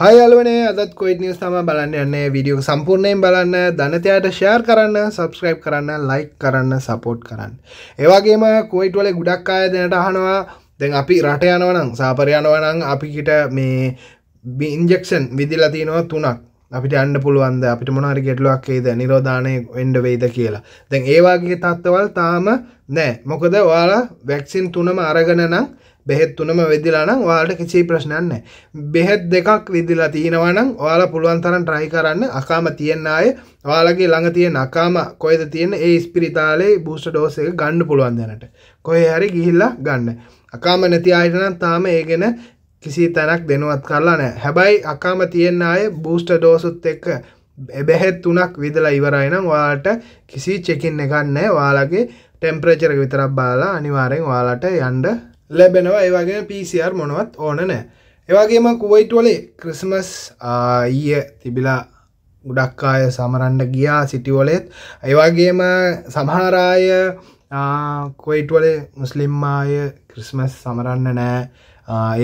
හයලවනේ අදත් කොයිට නිස් තම බලන්න යන්නේ විඩියෝ සම්පූර්ණයෙන් බලන්න ධනතයාට ෂයාර් කරන්න සබස්ක්‍රයිබ් කරන්න ලයික් කරන්න සපෝට් කරන්න. ඒවාගේම කොයිටවල ගුඩක් අය දෙනට අහනවා දෙන් අපි රට යනවනම් සාපරයනවනං අපිකිට මේ බිඉන්ජෙක්ෂන් විදිලතිනවා තුනක් අපිට අන්න පුළුවන්ද අපිට මොනාරි ගෙටලුවක් ඒද නිරෝධානය එන්ඩ වෙයිද කියලා. දැන් ඒවාගේ තත්ත්වල් තාම නෑ මොකද ඔයාලා වැක්සින් තුනම අරගනනම් බෙහෙත් තුනම වෙදිලා නම් ඔයාලට කිසි ප්‍රශ්නයක් නැහැ බෙහෙත් දෙකක් විදිලා තියෙනවා නම් ඔයාලා පුළුවන් තරම් try කරන්න අකාම තියෙන අය ඔයාලගේ ළඟ තියෙන අකාම කොහෙද තියෙන ඒ ස්පිරිතාලේ බූස්ටර් ඩෝස් එක ගන්න පුළුවන් දැනට කොහේ හරි ගිහිල්ලා ගන්න අකාම නැති අයට නම් තාම ඒ ගැන කිසි තැනක් දෙනුවත් කරලා නෑ හැබැයි අකාම තියෙන අය බූස්ට ඩෝසුත් එක්ක එබැහෙත් තුනක් විදලා ඉවරයි නම් ඔයාලට කිසි චෙකින් එකක් නෑ ඔයාලගේ ටෙම්පරේචර් එක විතරක් බලලා අනිවාර්යෙන් ඔයාලට යන්න ලැබෙනවා ඒවගේ පිසිR මොනවත් ඕන නෑ ඒවගේම කුවයිටවලේ ක්‍රිස්මස් ඊය තිබිලා ගුඩක්කාය සමරන්ඩ ගියා සිටිවලෙත් ඒවගේම සමහාරාය කොයිටවලේ මුස්ලිම් අය ක්‍රිස්මස් සමරන්න නෑ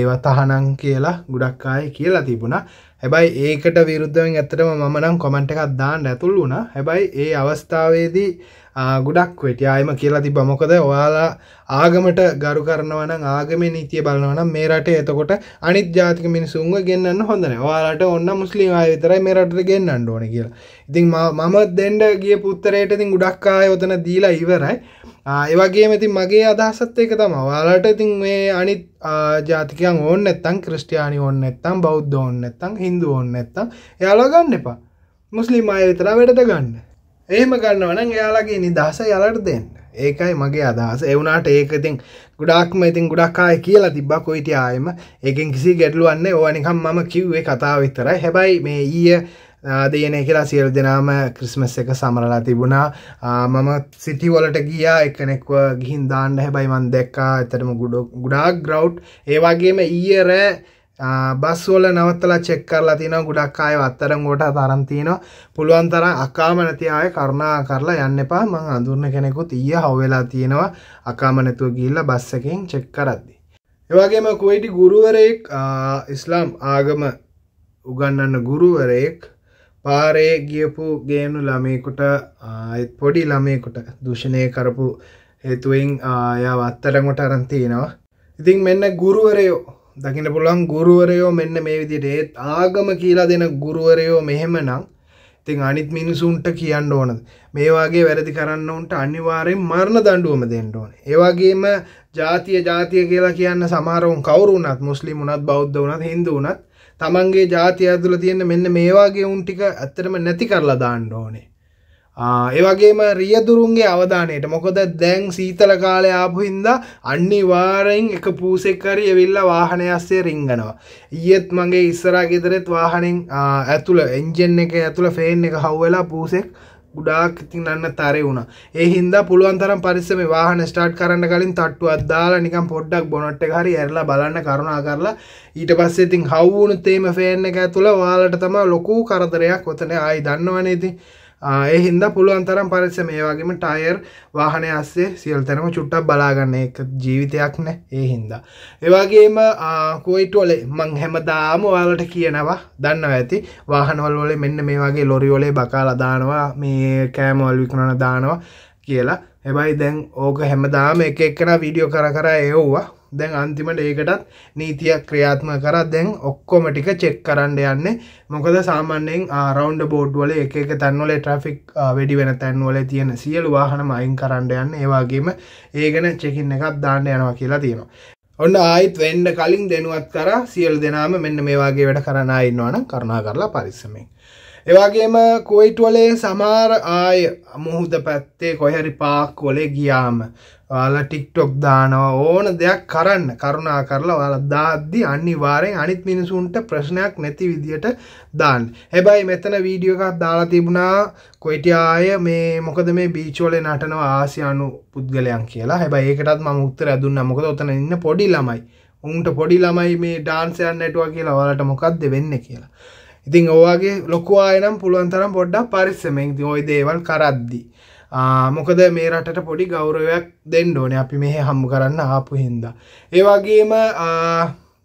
ඒව තහනං කියලා ගුඩක්කාය කියලා තිබුණා හැබයි ඒකට විරුද්ධවෙන් ඇතටම මනම් කොමට එකක් දාන්න ඇතුල් වුණ හැබයි ඒ අවස්ථාවේදී ගුඩක් වෙටියායම කියලා තිබ මොකද ඔයාලා ආගමට ගරු කරනවන ආගම නීතිය බලනවන මේ රට එතකොට අනිත් ජාතික මිනිසුන්ව ගන්න හොඳන වාලට ඔන්න මුස්ලිම් ආයතරයි මේ රට ගන්න ඕන කියලා ඉතින් මම දෙන්ඩ ගිය පුත්තරයට ඉතින් ගුඩක්කාය ඔතන දීලා ඉවරයි ඒවගේ මෙති මගේ අදහසත් ඒක තම වාලට ඉතින් මේ අනිත් ජාතිකයන් ඕන්න එත්තන් ක්‍රස්ටයානි ඕන්න එත්තම් බෞද්ධ ඕන්න එත්තං හිදු ඕන්න එත්තම් යාලා ගන්න එපා මුස්ලිම් අය විතර වැඩට ගන්න එහෙම ගන්නවන යාලාගේ නිදහස යලට දෙන්න ඒකයි මගේ අදහස එවුනාට ඒකතින් ගොඩක්ම ඉතින් ගොඩක්කාය කියලා තිබ්බා කොයිට ආයම ඒකෙන් කිසි ගැටලුවන්න ඕනිකම් මම කිව්වේ කතාව විතරයි හැබයි මේ ඊය දේන කියලා සියල් දෙනාම ක්‍රිස්මස් එක සමරලා තිබුණා මම සිටිවලට ගියා එකනෙක්ව ගිහින් දාන්න හැබයි මන් දැක්කා එතරම ගුඩා ග්‍රව් ඒවාගේම ඊයර බස්වල නවත්තලා චෙක් කරලා තින ගුඩක් අය අත්තරම් ගොට තරන්තින පුළුවන් තර අකාමනතියාය කරුණා කරලා යන්න එපා මං අඳුරන කෙනෙකුත් ඊය හවවෙලා තියෙනවා අකාමනැතුව ගිල්ල බස් එකෙන් චෙක් කරද්දි. එවාගේම කොයිටි ගුරුවරයෙක් ඉස්ලාම් ආගම උගන්නන්න ගුරුවරයෙක් පාරේ ගියපු ගේනු ළමයකුට පොඩි ළමයකුට දූෂණය කරපු හේතුවෙන් යා අත්තරකොට අරන්තියෙනවා ඉතින් මෙන්න ගුරුවරයෝ දකින පුළන් ගුරුවරයෝ මෙන්න මේ විදිටේත් ආගම කියලා දෙන ගුරුවරයෝ මෙහෙම නම් ඉතින් අනිත් මිනිසුන්ට කියන්න ඕනද මේවාගේ වැරදි කරන්න උන්ට අනිවාරයෙන් මරණ දණ්ඩුවම දෙන්න ඕන ඒවාගේම ජාතිය ජාතිය කියලා කියන්න සමාරවුන් කවරුනත් මුස්ලිම් උනත් බෞද්ධ වනත් හින්දු වනත් තමන්ගේ ජාතිය ඇතුළ තියෙන මෙන්න මේ වගේ උන් ටික ඇත්තටම නැති කරලා දාන්න ඕනේ. ඒවගේම රියදුරුන්ගේ අවධානයට මොකොද දැන් සීතල කාලය ආපු හින්දා අනිවාරෙන් එක පූසෙක්කරි එවිල්ල වාහනයස්සේ රිංගනවා. ඊයෙත් මගේ ඉස්සරා ගෙදරෙත් වාහනෙන් ඇතුළ එන්ජෙන් එක ඇතුළ ෆේන් එක හව්වෙලා පූසෙක් ගුඩාක් තින්නන්න තරය වුණ ඒ හින්දා පුළුවන් තරම් පරිස්සම වාහන ස්ටාට් කරන්න කලින් තට්ටු අදදාලා නිකම් පොඩ්ඩක් බොනට් හරි ඇරලා බලන්න කරුණා කරලා ඊට පස්සේ ඉතින් හවුණුත් තේම ෆේන් එක ඇතුළ වාලට තම ලොකු කරදරයක් ඔතන ආයි දන්නවනේ ඉතින් ඒ හින්දා පුළුවන් තරම් පරිස මේ වගේම ටයර් වාහනය අස්සේ සියල් තැනම චුට්ටක් බලාගන්න එක ජීවිතයක් නෑ ඒ හින්දා. ඒවාගේම කෝයිටෝලේ මං හැමදාම ඔයාලට කියනවා දන්න ඇති වාහනවල්වලේ මෙන්න මේ වගේ ලොරිවලේ බකාලා දානවා මේ කෑමවල් විකුණන දානවා කියලා හැබයි දැන් ඕක හැමදාම එක එක්කන වීඩියෝ කර කර එව්වා දැන් අන්තිමට ඒකටත් නීතියක් ක්‍රියාත්ම කරත් දැන් ඔක්කොම ටික චෙක් කරන්න යන්න මොකද සාමාන්‍යයෙන් රවන්ඩ බෝඩ් වල එක එක තැන්වල ට්‍රෆික් වැඩි වෙන තැන්වල තියෙන සියලු වාහනම අයින් කරන්න යන්න ඒවාගේම ඒගෙන චෙකින් එකක් දාන්න යනවා කියලා තියෙනවා ඔන්න ආයිත් වෙන්ඩ කලින් දෙනුවත් කර සියල් දෙනාම මෙන්න මේවාගේ වැඩ කරනාඉන්නවන කරනා කරලා පරිස්සමෙන්. එවාගේම කොයිට් වලේ සමහර ආය මුහුද පැත්තේ කොහැරි පාක් කොලේ ගියාම ඔයාලා ටික්ටොක් දානවා ඕන දෙයක් කරන්න කරුණා කරලා ඔයාලා දාද්දි අනිවාර්යෙන් අනිත් මිනිසුන්ට ප්‍රශ්නයක් නැති විදියට දාන්න. හැබැයි මෙතන වීඩියෝ එකක් දාලා තිබුණා කොයිටිආය මේ මොකද මේ බීච් වලේ නටනවා ආසියානු පුද්ගලයන් කියලා. හැබැයි ඒකටත් මම උත්තරය දුන්නා. මොකද ඔතන ඉන්න පොඩි ළමයි. උන්ට පොඩි ළමයි මේ ඩාන්සයන් නැටුවා කියලා ඔයාලට මොකක්ද වෙන්නේ කියලා. ඉතින් ඔවාගේ ලොකුවායනම් පුළුවන් තරම් පොඩ්ඩක් පරිස්සමෙන් ඔය දේවල් කරද්දි. මොකද මේ රටට පොඩි ගෞරවයක් දෙන්න ඕන අපි මෙහෙ හම්බ කරන්න ආපු හින්දා. ඒවාගේම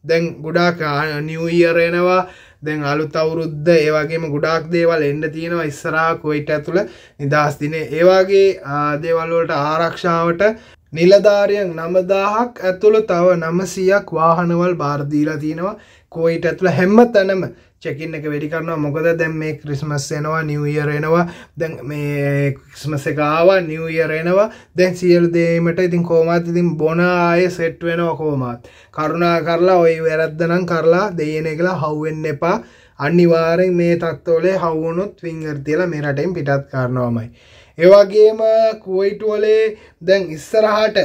දැන් ගොඩාක් නිවීයරෙනවා දැන් අලුත් අවුරුද්ද ඒවාගේම ගොඩාක් දේවල් එන්න තියෙනවා ඉස්සරහා කොයිට ඇතුළ නිදහස් දිනේ ඒවාගේ දේවල්වලට ආරක්ෂාවට නිලධාරියන් නමදාහක් ඇතුළ තව නමසියක් වාහනවල් බාර්දීලා තියෙනවා කොයිට ඇතුළ හැම්ම තැනම චෙකින් එක වැඩි කරනවා මොකද දැන් මේ ක්‍රිස්මස් එනවා නිවියර් එනවා දැන් මේ ක්‍රිස්මස් එක ආවා නිවියර් එනවා දැන් සියලු දේමට ඉතින් කොහොමත් ඉතින් බොන ආයේ සෙට් වෙනවා කොහොමත් කරුණා කරලා ওই වැරද්ද නම් කරලා දෙයනේ කියලා හවුවෙන්න එපා අනිවාර්යෙන් මේ තත්ත්වවලේ හවුනොත් වින්ගර් තියලා මේ රටෙන් පිටත් කරනවාමයි ඒ වගේම කුවයිට් වලේ දැන් ඉස්සරහට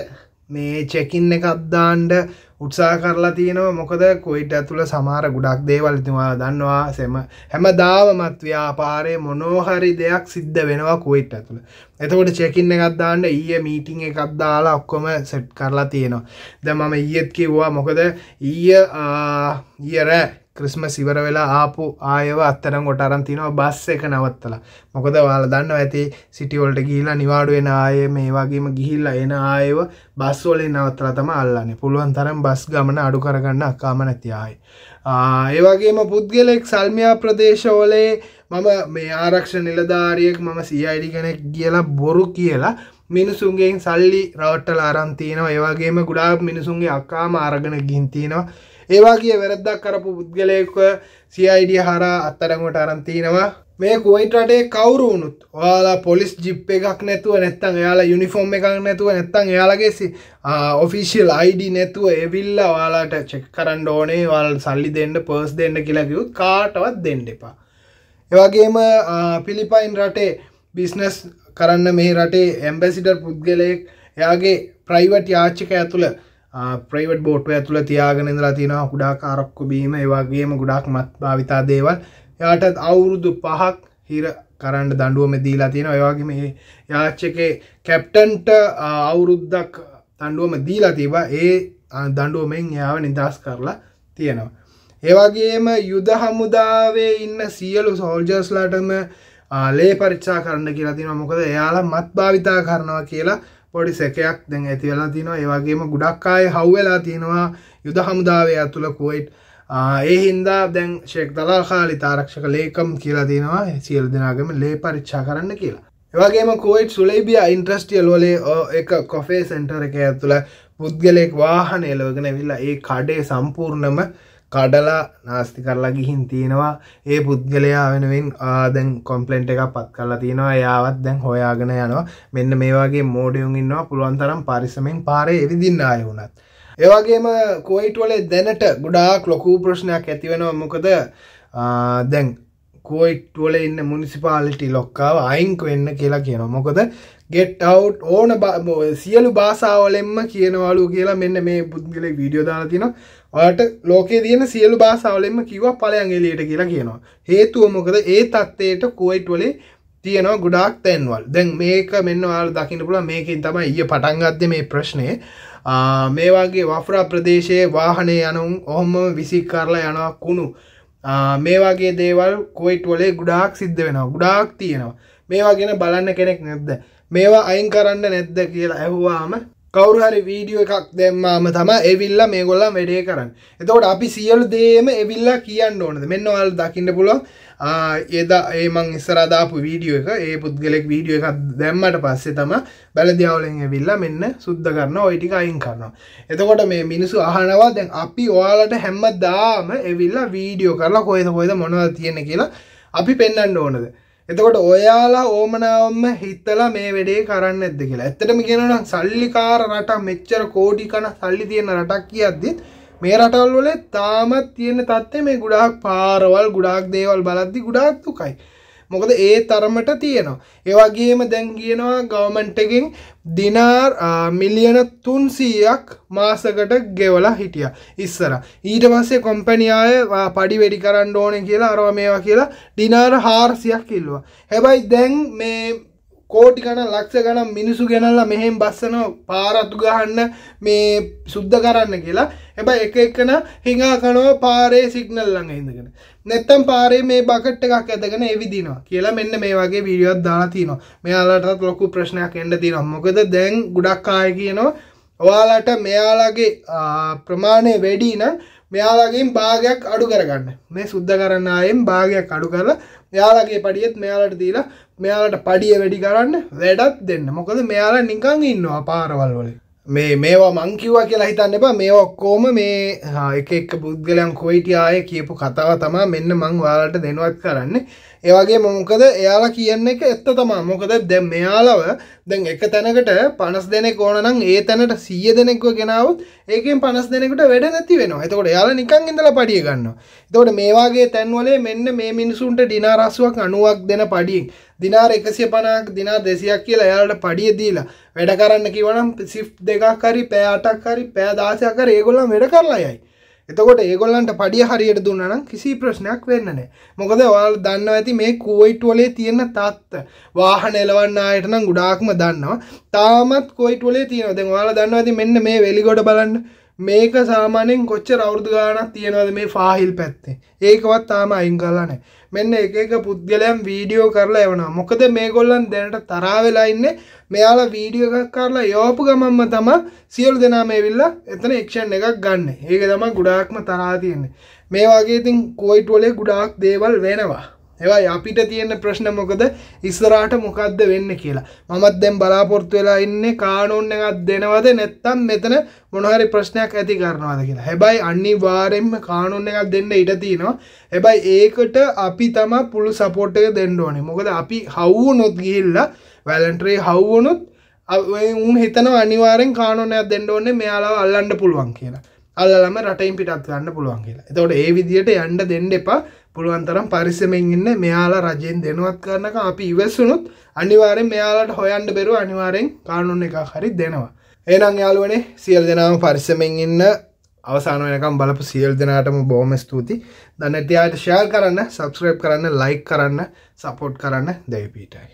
මේ චෙකින් එකක් දාන්න උත්සා කරලා තියෙනවා මොකද කොයිට ඇතුළ සමහර ගුඩක් දේවල් තුමා දන්නවා සෙම හැම දාවමත් ව්‍යාපාරය මොනෝහරි දෙයක් සිද්ධ වෙනවා කොයිට ඇතුළ එතකොට චෙකින් එකත් දාන්න ඊයේ මීටිං එකක් දාලා ඔක්කොම සෙට් කරලා තියෙනවා දැන් මම ඊයේත් කිව්වා මොකද ඊයේ ඊයේ රෑ ක්‍රිස්ම සිවර වෙලා ආපු ආයව අත්තරම් කොට අරන්තිනවා බස් එක නවත්තලා මොකද වාල දන්න ඇති සිටිවල්ට ගිහිලා නිවාඩුවෙන ආය මේ වගේම ගිහිල්ලා එන ආයව බස්වොලේ නවත්තලා තම අල්ලන්නේ පුළුවන් තරම් බස් ගමන අඩු කරගන්න අකාම නැති ආයි ඒවගේම පුද්ගලෙක් සල්මයා ප්‍රදේශවලේ මම මේ ආරක්ෂ නිලධාරියෙක් මම සයිඩි කෙනෙක් කියලා බොරු කියලා මිනිසුන්ගෙන් සල්ලි රවට්ටල අරන් තියෙනවා ඒවාගේම ගුඩාක් මිනිසුන්ගේ අක්කාම අරගෙන ගින් තියෙනවා ඒවාගේ වැරද්දක් කරපු පුද්ගලයෙක්ව සයිඩිය හරා අත්තරඟට අරන්තිනවා මේ කුවයිට රටේ කවුරුුණුත් ඔයාලා පොලිස් ජිප් එකක් නැතුව නැත්තන් එයාලා යුනිෆෝර්ම් එකක් නැතුව නැත්තන් එයාලගේ ඔෆිසිල් අයිඩි නැතුව එවිල්ල වාලාට චෙක් කරන්න ඕනේ වල් සල්ලි දෙන්න පර්ස් දෙන්න කියලකිවුත් කාටවත් දෙන්න එපා එවගේම පිලිපයින් රටේ බිස්නස් කරන්න මේ රටේ ඇම්බැසිඩර් පුද්ගලයෙක් එයාගේ ප්‍රයිවට් යාච්චක ඇතුළ ප්‍රයිවට් බෝට් ඇතුළ තියාගෙන ඉඳලා තියෙනවා ගොඩාක් ආරක්කු බීම ඒ වගේම ගොඩාක් මත් භාවිතා දේවල් එයාට අවුරුදු පහක් හිර කරන්න දඩුවම දීලා තියෙන ඔයවාගේ මේ යාච්චකේ කැප්ටන්ට අවුරුද්දක් තණ්ඩුවම දීලා තිබ ඒ දණ්ඩුවමෙන් එයාව නිදහස් කරලා තියෙනවා. ඒවගේම යුද හමුදාවේ ඉන්න සියලු සෝල්ජස්ලාටම ලේ පරිච්චා කරන්න කියලා තිනවා මොකද එයාලා මත් භාවිතා කරනවා කියලා පොඩි සැකයක් දැන් ඇති වෙලා තිනවා ඒ වගේම ගොඩක් අය හවු වෙලා තිනවා යුද හමුදාවේ ඇතුළ කුවයිට් ඒ හින්දා දැන් ෂේක් දලා කාලි තාරක්ෂක ලේකම් කියලා තිනවා සියලු දෙනාගම ලේ පරිච්ඡා කරන්න කියලා එවගේම කෝයිට් සුලේබිය ඉන්ට්‍රස්ටියල් වලේ එක කොෆේ සෙන්ටර එක ඇතුළ පුද්ගලෙක් වාහන එලවගෙන විල්ලා ඒ කඩේ සම්පූර්ණම කඩලා නාස්ති කරලා ගිහින් තියෙනවා ඒ පුද්ගලයා වෙනුවෙන් ආදැන් කොම්පලෙන්ට් එකක් පත් කරලා තියෙනවා එයාවත් දැන් හොයාගෙන යනවා මෙන්න මේ වගේ මෝඩියුන් ඉන්නවා පුළුවන් තරම් පරිස්සමෙන් පාරේ එවිදින්න ආය වුණත් ඒවගේම කුවයිට්වල දැනට ගොඩාක් ලොකු ප්‍රශ්නයක් ඇතිවෙනවා මොකද දැන් කුවයිට්වල ඉන්න මුනිසිපාලිටි ලොක්කාව අයිංක වෙන්න කියලා කියන මොකද ගෙට් අවට් ඕන සියලු බාසාාවලෙන්ම කියනවලු කියලා මෙන්න මේ පුද්ගලෙක් වීඩියෝ දාලා තින ඔට ලෝකේ දයන සියලු බාසාවලෙන්ම කිව පලයන්ගේලියට කියලා කියනවා හේතුව මොකද ඒ තත්ත්වයට කුවයිට් වලේ තියෙනවා ගොඩක් තැන්වල් දැන් මේක මෙන්න වාල් දකින්න පුළ මේකින් තමයි ඊය පටන්ගත්ද මේ ප්‍රශ්නය මේවාගේ වෆරා ප්‍රදේශයේ වාහනය යනුම් ඔහොම විසි කරලා යනවා කුණු මේ වගේ දේවල් කොයිට් වලේ ගුඩාක් සිද්ධ වෙනවා ගුඩාක් තියෙනවා මේවා ගැන බලන්න කෙනෙක් නැද්ද මේවා අයින් කරන්න නැද්ද කියලා ඇහුවාම කවරු හරි වීඩියෝ එකක් දැම්මාම තම එවිල්ලා මේගොල්ලන් වැඩේ කරන්න. එතකොට අපි සියලු දේම එවිල්ලා කියන්න ඕනද. මෙන්න ඔයාලා දකින්න පුළුවන් එද ඒ මං ඉස්සරහා දාපු වීඩියෝ එක ඒ පුද්ගලෙක් වීඩියෝ එකක් දැම්මට පස්සේ තම බැලදියාවලෙන් එවිල්ලා මෙන්න සුද්ධ කරනවා ওই ටික අයින් කරනවා. එතකොට මේ මිනිස්සු අහනවා දැන් අපි ඔයාලට හැමදාම එවිල්ලා වීඩියෝ කරලා කොහෙද කොහෙද මොනවද තියෙන්නේ කියලා අපි පෙන්වන්න ඕනද? එතකොට ඔයාලා ඕමනාවම හිතලා මේ වැඩේ කරන්න ඇද කියලා ඇත්තටම කියනනම් සල්ලිකාර රට මෙච්චර කෝඩි කන සල්ලි තියෙන රටක් කියද්දිත් මේ රටවල් වල තාමත් තියෙන තත්ත්වය මේ ගුඩාක් පාරවල් ගුඩාක් දේවල් බලද්දි ගුඩාක් දුකයි මොකද ඒ තරමට තියෙනවා ඒවගේම දැන් කියනවා ගවමන්ට එකෙන් දිනාර් මිලියන තුන් සීයක් මාසකට ගෙවලා හිටිය ඉස්සර ඊට පස්සේ කොම්පැනියාය පඩි වැඩි කරන්න ඕන කියලා අරව මේවා කියලා දිනාර හාර්සියක් කිල්ලවා හැබයි දැන් මේ කෝටි ගන ලක්ෂ ගනම් මිනිසු ගැනල්ලා මෙහෙම බස්සන පාරත්තු ගහන්න මේ සුද්ධ කරන්න කියලා එබ එක එකන හිඟාකනෝ පාරේ සිගනල් ළඟ හිඳගෙන නැත්තම් පාරේ මේ බකට් එකක් ඇතගෙන එවිදිනවා කියලා මෙන්න මේ වගේ වීඩියෝත් දාලා තිනවා මෙයාලටත් ලොකු ප්‍රශ්නයක් එන්න තියෙනවා මොකද දැන් ගොඩක් අය කියනවා ඔයාලට මෙයාලගේ ප්‍රමාණය වැඩි නම් මෙයාලගේින් භාගයක් අඩු කරගන්න මේ සුද්ධ කරන්න අයෙන් භාගයක් අඩු කරලා යාලගේ පඩියත් මෙයාලට දීලා මෙයාලට පඩිය වැඩි කරන්න වැඩත් දෙන්න මොකද මෙයාලා නිකං ඉන්නවා පාරවල් වල මේ මේවා මංකිව්වා කියලා හිතන්න එපා මේ ඔක්කෝම මේ එක එක් පුද්ගලයන් කොයිටි ආය කියපු කතාව තමා මෙන්න මං වාලට දෙනුවත් කරන්න ඒවගේ මොකද එයාලා කියන්න එක ඇත්ත තමා මොකද දැ මෙයාලව දැන් එක තැනකට පනස් දෙනෙක් ඕනනම් ඒ තැනට සිය දෙනෙක්ව ගෙනාවත් ඒකෙන් පනස් දෙනෙකට වැඩ නැති වෙනවා එතකොට යාල නිකං ඉඳලා පඩිය ගන්න එතකොට මේවාගේ තැන්වලේ මෙන්න මේ මිනිසුන්ට ඩිනාරස්සුවක් අනුවක් දෙන පඩියෙන් දිනාර එකසිය පනාක් දිනා දෙසියක් කියලා එයාලට පඩිය දීලා වැඩ කරන්න කිවනම් සිෆ් දෙකක් හරි පෑ අටක් හරි පෑ දාසයක් හරි ඒගොල්ලන් වැඩ කරලා යයි එතකොට ඒගොල්ලන්ට පඩිය හරියට දුන්නනම් කිසි ප්‍රශ්නයක් වෙන්නනෑ මොකද වාල් දන්න ඇති මේ කුවයිට් වලේ තියෙන තත්ත වාහන එලවන්න අයට නම් ගුඩාක්ම දන්නවා තාමත් කොයිට් වලේ තියෙන දෙ වාල දන්න ඇති මෙන්න මේ වෙලිගොඩ බලන්න මේක සාමානෙන් කොච්චර අවුරදු ගානක් තියෙනවද මේ ෆාහිල් පැත්තේ ඒකවත් තාම අයින් කරලා නැහැ මෙන්න එක එක පුද්ගලයන් වීඩියෝ කරලා එවනවා මොකද මේගොල්ලන් දැනට තරහා වෙලා ඉන්නේ මෙයාලා වීඩියෝ එකක් කරලා යවපු ගමන්ම තමයි සියලු දෙනාම ඇවිල්ලා එතන එක්ෂන් එකක් ගන්න. ඒක තමයි ගොඩාක්ම තරහා තියෙන්නේ. මේ වගේ ඉතින් කුවයිට් වලේ ගොඩාක් දේවල් වෙනවා. ඒවා අපිට තියෙන ප්‍රශ්න මොකද ඉස්සරහට මොකද්ද වෙන්න කියලා. මමත් දැන් බලාපොරොත්තු වෙලා ඉන්නේ කානෝන් එකක් දෙනවද නැත්නම් මෙතන මොන හරි ප්‍රශ්නයක් ඇති කරනවද කියලා. හැබැයි අනිවාර්යෙන්ම කානෝන් එකක් දෙන්න ඉඩ තියෙනවා. හැබැයි ඒකට අපි තමයි පුළු සපෝට් එක දෙන්න ඕනේ. මොකද අපි හවුනොත් ගිහිල්ලා වැලන්ටරි හවුනොත් උන් හිතනවා අනිවාර්යෙන් කානෝන් එකක් දෙන්න ඕනේ මෙයාලව අල්ලන්න පුළුවන් කියලා. අල්ලලම රටයින් පිටත් ගන්න පුළුවන් කියලා. එතකොට ඒ විදිහට යන්න දෙන්න එපා. පුළුවන් තරම් පරිසමෙන් ඉන්න මෙයාලා රජයෙන් දෙනුවත් කරනක අපි ඉවස්සුනුත් අනිවාරෙන් මෙයාලට හොයන්ඩ බෙරු අනිවාරෙන් කානුන් එක හරි දෙනවා ඒනම් යාලුවනේ සියල් දෙනාම පරිසමෙන් ඉන්න අවසාන වෙනකම් බලපු සියල් දෙනාටම බොහොම ස්තුති දන්නටයාට ශයාල් කරන්න සබස්ක්‍රප් කරන්න ලයික් කරන්න සපෝට් කරන්න දෙවපීටයි